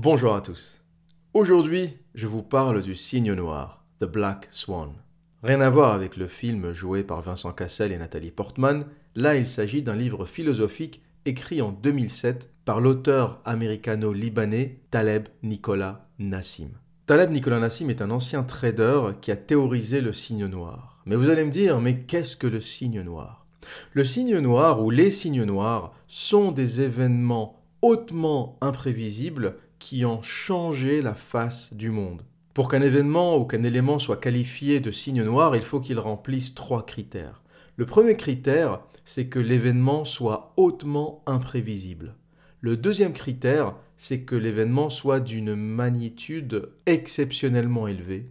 Bonjour à tous. Aujourd'hui, je vous parle du signe noir, The Black Swan. Rien à voir avec le film joué par Vincent Cassel et Nathalie Portman, là il s'agit d'un livre philosophique écrit en 2007 par l'auteur américano-libanais Taleb Nicolas Nassim. Taleb Nicolas Nassim est un ancien trader qui a théorisé le signe noir. Mais vous allez me dire, mais qu'est-ce que le signe noir Le signe noir ou les signes noirs sont des événements hautement imprévisibles qui ont changé la face du monde. Pour qu'un événement ou qu'un élément soit qualifié de signe noir, il faut qu'il remplisse trois critères. Le premier critère, c'est que l'événement soit hautement imprévisible. Le deuxième critère, c'est que l'événement soit d'une magnitude exceptionnellement élevée.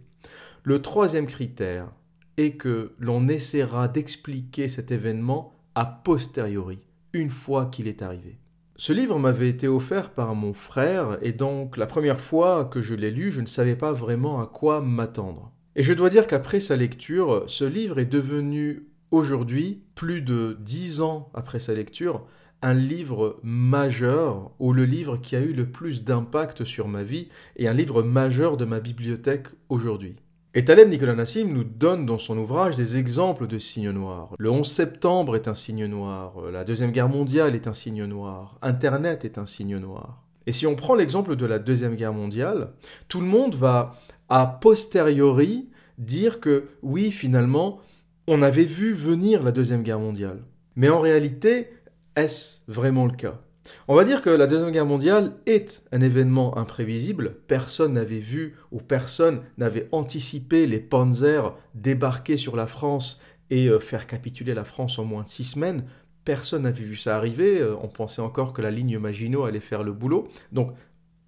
Le troisième critère est que l'on essaiera d'expliquer cet événement a posteriori, une fois qu'il est arrivé. Ce livre m'avait été offert par mon frère, et donc la première fois que je l'ai lu, je ne savais pas vraiment à quoi m'attendre. Et je dois dire qu'après sa lecture, ce livre est devenu aujourd'hui, plus de dix ans après sa lecture, un livre majeur, ou le livre qui a eu le plus d'impact sur ma vie, et un livre majeur de ma bibliothèque aujourd'hui. Et Taleb Nicolas Nassim nous donne dans son ouvrage des exemples de signes noirs. Le 11 septembre est un signe noir, la Deuxième Guerre mondiale est un signe noir, Internet est un signe noir. Et si on prend l'exemple de la Deuxième Guerre mondiale, tout le monde va a posteriori dire que oui, finalement, on avait vu venir la Deuxième Guerre mondiale. Mais en réalité, est-ce vraiment le cas on va dire que la Deuxième Guerre mondiale est un événement imprévisible. Personne n'avait vu ou personne n'avait anticipé les Panzers débarquer sur la France et euh, faire capituler la France en moins de six semaines. Personne n'avait vu ça arriver. Euh, on pensait encore que la ligne Maginot allait faire le boulot. Donc,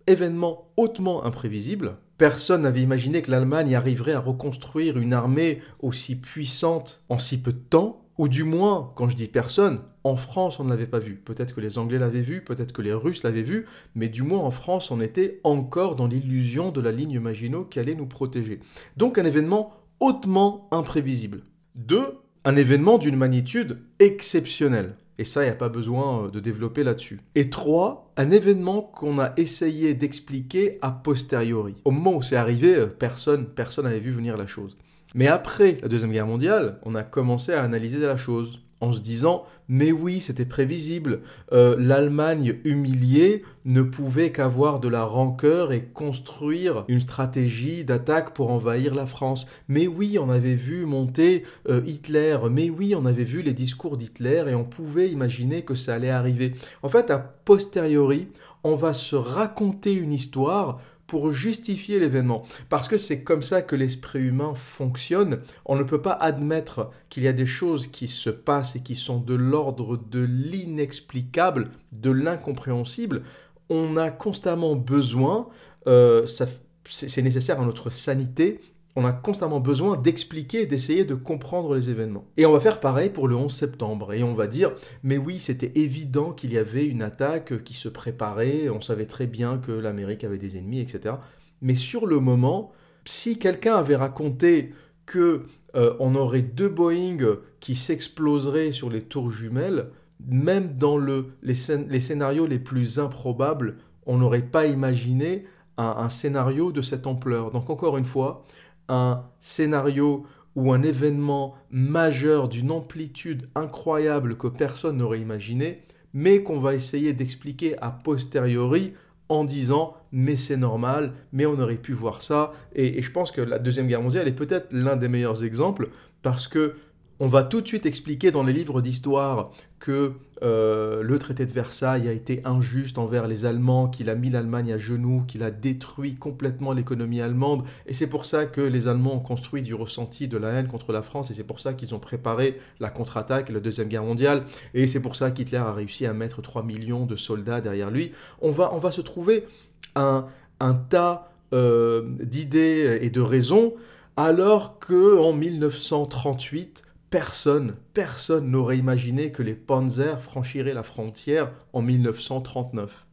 événement hautement imprévisible. Personne n'avait imaginé que l'Allemagne arriverait à reconstruire une armée aussi puissante en si peu de temps. Ou du moins, quand je dis personne, en France, on ne l'avait pas vu. Peut-être que les Anglais l'avaient vu, peut-être que les Russes l'avaient vu, mais du moins en France, on était encore dans l'illusion de la ligne Maginot qui allait nous protéger. Donc un événement hautement imprévisible. Deux, un événement d'une magnitude exceptionnelle. Et ça, il n'y a pas besoin euh, de développer là-dessus. Et trois, un événement qu'on a essayé d'expliquer a posteriori. Au moment où c'est arrivé, euh, personne personne n'avait vu venir la chose. Mais après la Deuxième Guerre mondiale, on a commencé à analyser la chose en se disant mais oui c'était prévisible euh, l'Allemagne humiliée ne pouvait qu'avoir de la rancœur et construire une stratégie d'attaque pour envahir la France mais oui on avait vu monter euh, Hitler mais oui on avait vu les discours d'Hitler et on pouvait imaginer que ça allait arriver en fait a posteriori on va se raconter une histoire pour justifier l'événement. Parce que c'est comme ça que l'esprit humain fonctionne. On ne peut pas admettre qu'il y a des choses qui se passent et qui sont de l'ordre de l'inexplicable, de l'incompréhensible. On a constamment besoin, euh, c'est nécessaire à notre sanité, on a constamment besoin d'expliquer et d'essayer de comprendre les événements. Et on va faire pareil pour le 11 septembre. Et on va dire, mais oui, c'était évident qu'il y avait une attaque qui se préparait, on savait très bien que l'Amérique avait des ennemis, etc. Mais sur le moment, si quelqu'un avait raconté que euh, on aurait deux Boeing qui s'exploseraient sur les tours jumelles, même dans les, scénarios les plus improbables, on n'aurait pas imaginé un scénario de cette ampleur. Donc encore une fois, un scénario ou un événement majeur d'une amplitude incroyable que personne n'aurait imaginé, mais qu'on va essayer d'expliquer a posteriori en disant mais c'est normal, mais on aurait pu voir ça. Et, et, je pense que la Deuxième Guerre mondiale est peut-être l'un des meilleurs exemples parce que on va tout de suite expliquer dans les livres d'histoire que euh, le traité de Versailles a été injuste envers les Allemands, qu'il a mis l'Allemagne à genoux, qu'il a détruit complètement l'économie allemande. Et c'est pour ça que les Allemands ont construit du ressenti, de la haine contre la France, et c'est pour ça qu'ils ont préparé la contre-attaque et la Deuxième Guerre mondiale. Et c'est pour ça qu'Hitler a réussi à mettre 3 millions de soldats derrière lui. On va, on va se trouver un, tas euh, d'idées et de raisons, alors que en 1938, personne, personne n'aurait imaginé que les Panzers franchiraient la frontière en 1939.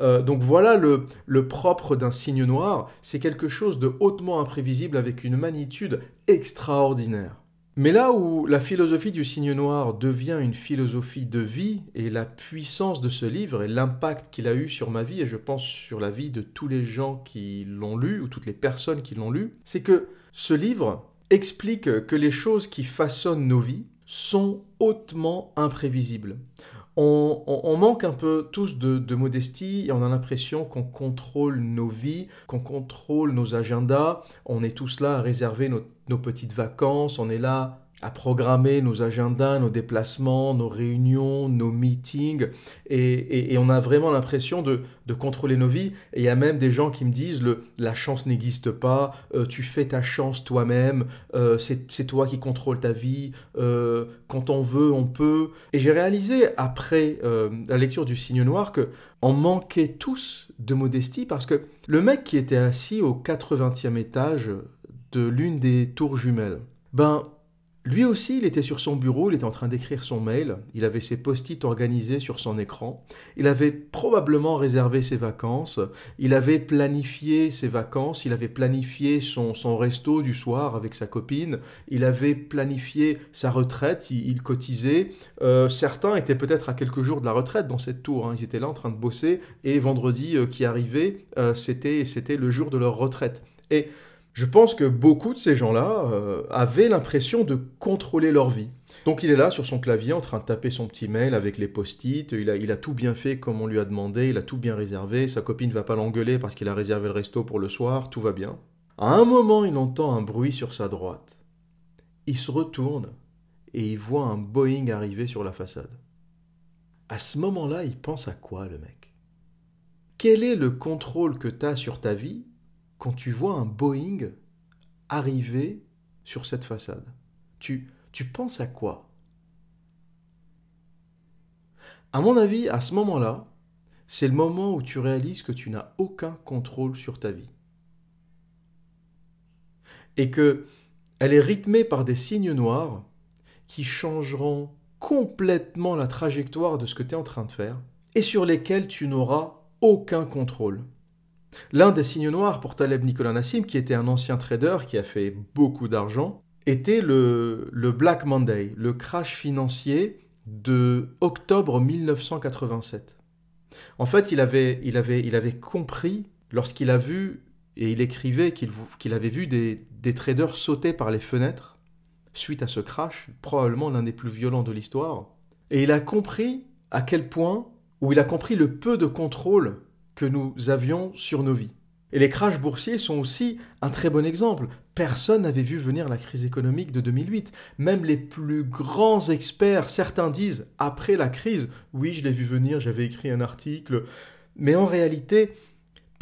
Euh, donc voilà le, le propre d'un signe noir, c'est quelque chose de hautement imprévisible avec une magnitude extraordinaire. Mais là où la philosophie du signe noir devient une philosophie de vie, et la puissance de ce livre et l'impact qu'il a eu sur ma vie, et je pense sur la vie de tous les gens qui l'ont lu, ou toutes les personnes qui l'ont lu, c'est que ce livre, explique que les choses qui façonnent nos vies sont hautement imprévisibles. On, manque un peu tous de, modestie et on a l'impression qu'on contrôle nos vies, qu'on contrôle nos agendas. On est tous là à réserver nos petites vacances, on est là à programmer nos agendas, nos déplacements, nos réunions, nos meetings, et, et, on a vraiment l'impression de, de, contrôler nos vies. Et il y a même des gens qui me disent le, la chance n'existe pas, euh, tu fais ta chance toi-même, euh, c'est toi qui contrôles ta vie, euh, quand on veut, on peut. Et j'ai réalisé après la lecture du Signe Noir que manquait tous de modestie parce que le mec qui était assis au 80e étage de l'une des tours jumelles, ben lui aussi, il était sur son bureau, il était en train d'écrire son mail, il avait ses post-it organisés sur son écran, il avait probablement réservé ses vacances, il avait planifié ses vacances, il avait planifié son, son resto du soir avec sa copine, il avait planifié sa retraite, il, cotisait. Euh, certains étaient peut-être à quelques jours de la retraite dans cette tour, hein. ils étaient là en train de bosser, et vendredi euh, qui arrivait, euh, c'était, c'était le jour de leur retraite. Et je pense que beaucoup de ces gens-là euh, avaient l'impression de contrôler leur vie. Donc il est là sur son clavier en train de taper son petit mail avec les post-it, il a, il a tout bien fait comme on lui a demandé, il a tout bien réservé, sa copine ne va pas l'engueuler parce qu'il a réservé le resto pour le soir, tout va bien. À un moment, il entend un bruit sur sa droite. Il se retourne et il voit un Boeing arriver sur la façade. À ce moment-là, il pense à quoi le mec Quel est le contrôle que tu as sur ta vie quand tu vois un Boeing arriver sur cette façade tu, penses à quoi À mon avis, à ce moment-là, c'est le moment où tu réalises que tu n'as aucun contrôle sur ta vie. Et que elle est rythmée par des signes noirs qui changeront complètement la trajectoire de ce que tu es en train de faire et sur lesquels tu n'auras aucun contrôle. L'un des signes noirs pour Taleb Nicolas Nassim, qui était un ancien trader qui a fait beaucoup d'argent, était le, Black Monday, le crash financier de octobre 1987. En fait, il avait, il avait, il avait compris lorsqu'il a vu, et il écrivait qu'il avait vu des, des traders sauter par les fenêtres suite à ce crash, probablement l'un des plus violents de l'histoire. Et il a compris à quel point, ou il a compris le peu de contrôle que nous avions sur nos vies. Et les crashs boursiers sont aussi un très bon exemple. Personne n'avait vu venir la crise économique de 2008. Même les plus grands experts, certains disent, après la crise, oui, je l'ai vu venir, j'avais écrit un article. Mais en réalité,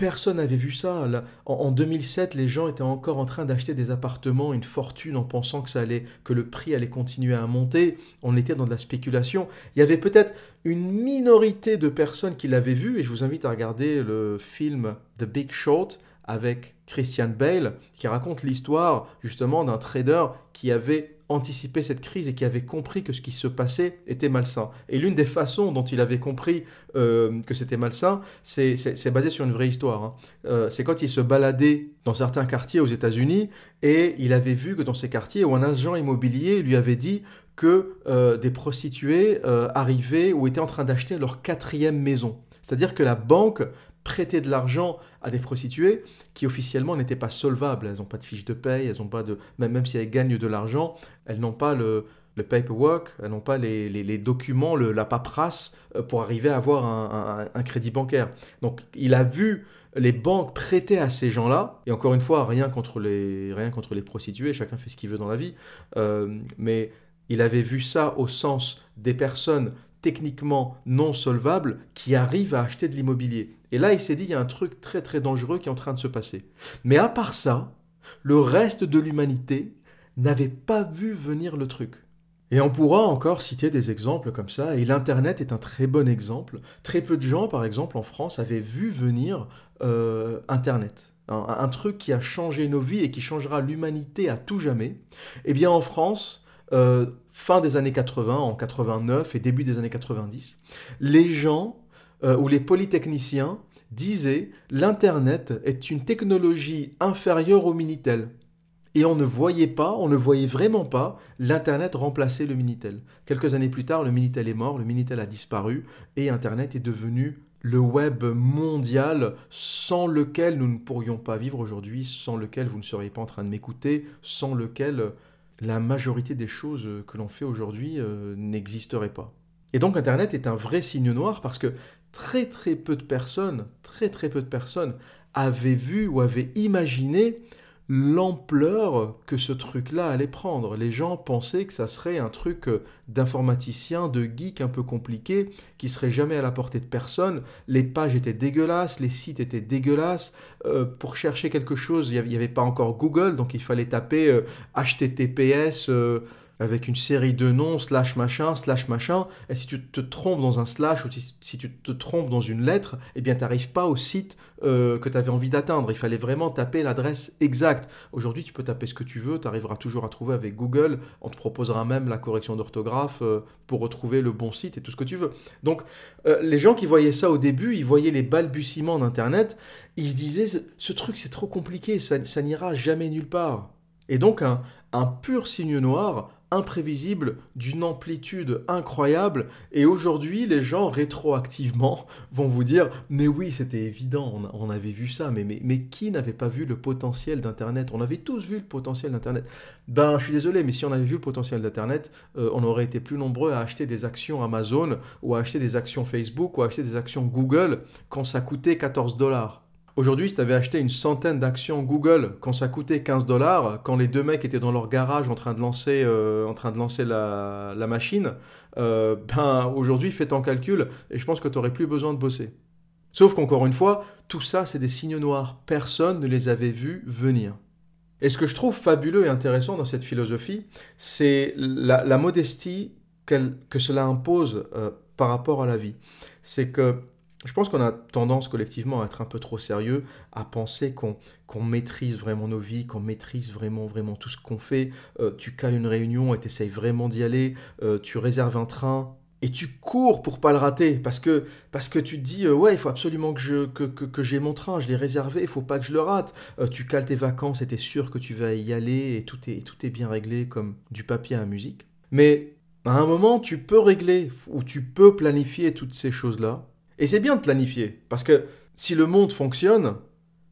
Personne n'avait vu ça. en, 2007, les gens étaient encore en train d'acheter des appartements, une fortune, en pensant que, ça allait, que le prix allait continuer à monter. On était dans de la spéculation. Il y avait peut-être une minorité de personnes qui l'avaient vu, et je vous invite à regarder le film The Big Short avec Christian Bale, qui raconte l'histoire justement d'un trader qui avait anticipé cette crise et qui avait compris que ce qui se passait était malsain. Et l'une des façons dont il avait compris euh, que c'était malsain, c'est, basé sur une vraie histoire. Hein. Euh, c'est quand il se baladait dans certains quartiers aux États-Unis et il avait vu que dans ces quartiers où un agent immobilier lui avait dit que euh, des prostituées arrivaient ou étaient en train d'acheter leur quatrième maison. C'est-à-dire que la banque prêter de l'argent à des prostituées qui officiellement n'étaient pas solvables. Elles n'ont pas de fiche de paie, elles ont pas de même, même si elles gagnent de l'argent, elles n'ont pas le, le paperwork, elles n'ont pas les, documents, le, la paperasse euh, pour arriver à avoir un, crédit bancaire. Donc il a vu les banques prêter à ces gens-là, et encore une fois, rien contre les, rien contre les prostituées, chacun fait ce qu'il veut dans la vie, euh, mais il avait vu ça au sens des personnes techniquement non solvable qui arrive à acheter de l'immobilier. Et là, il s'est dit, il y a un truc très très dangereux qui est en train de se passer. Mais à part ça, le reste de l'humanité n'avait pas vu venir le truc. Et on pourra encore citer des exemples comme ça, et l'Internet est un très bon exemple. Très peu de gens, par exemple, en France, avaient vu venir euh, Internet. Un, truc qui a changé nos vies et qui changera l'humanité à tout jamais. Eh bien, en France, euh, fin des années 80, en 89 et début des années 90, les gens euh, ou les polytechniciens disaient l'Internet est une technologie inférieure au Minitel. Et on ne voyait pas, on ne voyait vraiment pas l'Internet remplacer le Minitel. Quelques années plus tard, le Minitel est mort, le Minitel a disparu, et Internet est devenu le web mondial sans lequel nous ne pourrions pas vivre aujourd'hui, sans lequel vous ne seriez pas en train de m'écouter, sans lequel la majorité des choses euh, que l'on fait aujourd'hui euh, n'existeraient pas. Et donc Internet est un vrai signe noir parce que très très peu de personnes, très très peu de personnes avaient vu ou avaient imaginé l'ampleur que ce truc-là allait prendre. Les gens pensaient que ça serait un truc euh, d'informaticien, de geek un peu compliqué, qui serait jamais à la portée de personne. Les pages étaient dégueulasses, les sites étaient dégueulasses. Euh, pour chercher quelque chose, il n'y avait pas encore Google, donc il fallait taper HTTPS. Euh, avec une série de noms, slash machin, slash machin, et si tu te trompes dans un slash ou si tu te trompes dans une lettre, eh bien, tu n'arrives pas au site euh, que tu avais envie d'atteindre. Il fallait vraiment taper l'adresse exacte. Aujourd'hui, tu peux taper ce que tu veux, tu arriveras toujours à trouver avec Google, on te proposera même la correction d'orthographe euh, pour retrouver le bon site et tout ce que tu veux. Donc, euh, les gens qui voyaient ça au début, ils voyaient les balbutiements d'Internet, ils se disaient, ce truc, c'est trop compliqué, ça, n'ira jamais nulle part. Et donc, un pur signe noir imprévisible, d'une amplitude incroyable, et aujourd'hui les gens rétroactivement vont vous dire mais oui c'était évident, on, avait vu ça, mais, mais, qui n'avait pas vu le potentiel d'Internet On avait tous vu le potentiel d'Internet. Ben je suis désolé, mais si on avait vu le potentiel d'Internet, euh, on aurait été plus nombreux à acheter des actions Amazon ou à acheter des actions Facebook ou à acheter des actions Google quand ça coûtait 14 dollars. Aujourd'hui, si tu avais acheté une centaine d'actions Google quand ça coûtait 15 dollars, quand les deux mecs étaient dans leur garage en train de lancer, euh, en train de lancer la, machine, euh, ben aujourd'hui, fais ton calcul et je pense que tu n'aurais plus besoin de bosser. Sauf qu'encore une fois, tout ça, c'est des signes noirs. Personne ne les avait vus venir. Et ce que je trouve fabuleux et intéressant dans cette philosophie, c'est la, modestie que cela impose euh, par rapport à la vie. C'est que je pense qu'on a tendance collectivement à être un peu trop sérieux, à penser qu'on maîtrise vraiment nos vies, qu'on maîtrise vraiment, vraiment tout ce qu'on fait. Euh, tu cales une réunion et t'essayes vraiment d'y aller, euh, tu réserves un train, et tu cours pour pas le rater parce que parce que tu te dis euh, ouais il faut absolument que je que, que, j'ai mon train je l'ai réservé il faut pas que je le rate tu cales tes vacances et t'es sûr que tu vas y aller et tout est tout est bien réglé comme du papier à musique mais à un moment tu peux régler ou tu peux planifier toutes ces choses là et c'est bien de planifier, parce que si le monde fonctionne,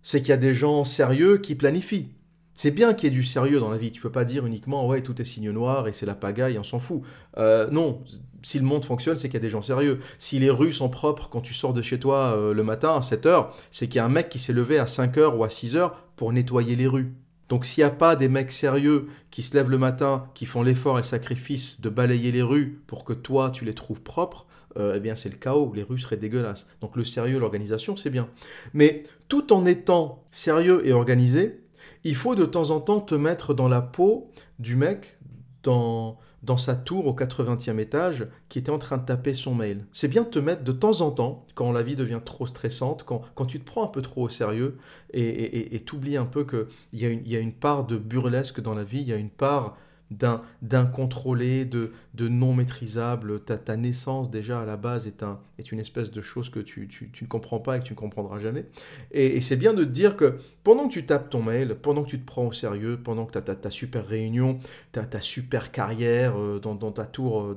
c'est qu'il y a des gens sérieux qui planifient. C'est bien qu'il y ait du sérieux dans la vie. Tu ne peux pas dire uniquement ouais tout est signe noir et c'est la pagaille, on s'en fout. Euh, non, si le monde fonctionne, c'est qu'il y a des gens sérieux. Si les rues sont propres quand tu sors de chez toi euh, le matin à 7 h c'est qu'il y a un mec qui s'est levé à 5 h ou à 6 heures pour nettoyer les rues. Donc s'il n'y a pas des mecs sérieux qui se lèvent le matin, qui font l'effort et le sacrifice de balayer les rues pour que toi tu les trouves propres, euh, eh bien c'est le chaos, les rues seraient dégueulasses. Donc le sérieux, l'organisation, c'est bien. Mais tout en étant sérieux et organisé, il faut de temps en temps te mettre dans la peau du mec dans, dans sa tour au 80e étage qui était en train de taper son mail. C'est bien de te mettre de temps en temps, quand la vie devient trop stressante, quand, tu te prends un peu trop au sérieux et t'oublies un peu qu'il y, y a une part de burlesque dans la vie, il y a une part d'incontrôlé, de, de non maîtrisable. Ta, naissance déjà à la base est, un, est une espèce de chose que tu, tu, ne comprends pas et que tu ne comprendras jamais. Et, c'est bien de te dire que pendant que tu tapes ton mail, pendant que tu te prends au sérieux, pendant que tu as ta, super réunion, ta, ta super carrière euh, euh, dans, ta tour,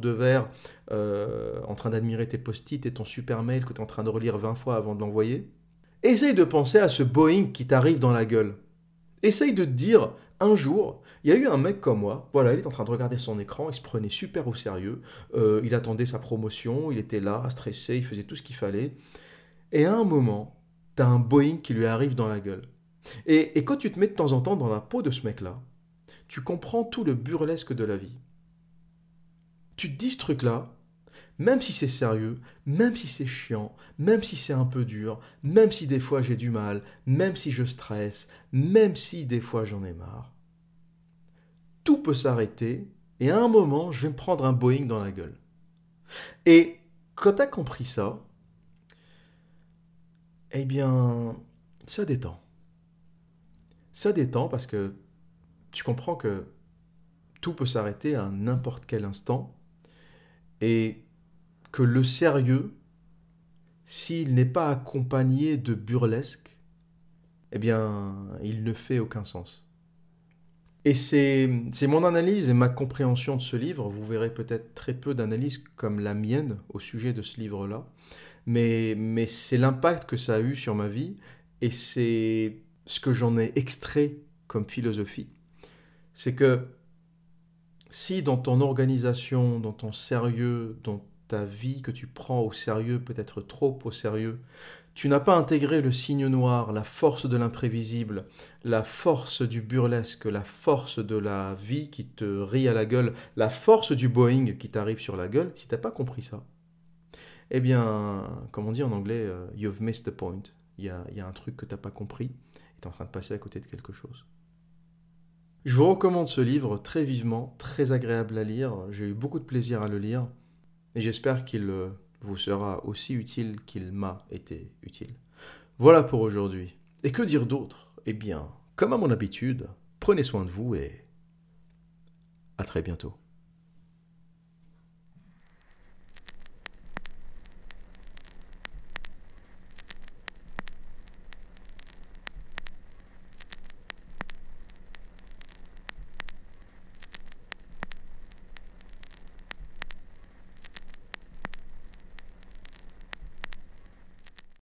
de verre, euh, en train d'admirer tes post-it et ton super mail que tu es en train de relire 20 fois avant de l'envoyer, essaye de penser à ce Boeing qui t'arrive dans la gueule. Essaye de te dire, un jour, il y a eu un mec comme moi, voilà, il est en train de regarder son écran, il se prenait super au sérieux, euh, il attendait sa promotion, il était là, stressé, il faisait tout ce qu'il fallait. Et à un moment, t'as un Boeing qui lui arrive dans la gueule. Et, et quand tu te mets de temps en temps dans la peau de ce mec-là, tu comprends tout le burlesque de la vie. Tu dis ce truc-là, même si c'est sérieux, même si c'est chiant, même si c'est un peu dur, même si des fois j'ai du mal, même si je stresse, même si des fois j'en ai marre, tout peut s'arrêter et à un moment, je vais me prendre un Boeing dans la gueule. Et quand tu as compris ça, eh bien, ça détend. Ça détend parce que tu comprends que tout peut s'arrêter à n'importe quel instant. Et que le sérieux, s'il n'est pas accompagné de burlesque, eh bien, il ne fait aucun sens. Et c'est mon analyse et ma compréhension de ce livre. Vous verrez peut-être très peu d'analyses comme la mienne au sujet de ce livre-là. Mais, mais c'est l'impact que ça a eu sur ma vie et c'est ce que j'en ai extrait comme philosophie. C'est que si dans ton organisation, dans ton sérieux, dans ta vie que tu prends au sérieux, peut-être trop au sérieux. Tu n'as pas intégré le signe noir, la force de l'imprévisible, la force du burlesque, la force de la vie qui te rit à la gueule, la force du Boeing qui t'arrive sur la gueule, si tu t'as pas compris ça. Eh bien, comme on dit en anglais, euh, you've missed the point. Il y, a, un truc que tu t'as pas compris et es en train de passer à côté de quelque chose. Je vous recommande ce livre très vivement, très agréable à lire. J'ai eu beaucoup de plaisir à le lire et j'espère qu'il euh, vous sera aussi utile qu'il m'a été utile. Voilà pour aujourd'hui. Et que dire d'autre Eh bien, comme à mon habitude, prenez soin de vous et à très bientôt.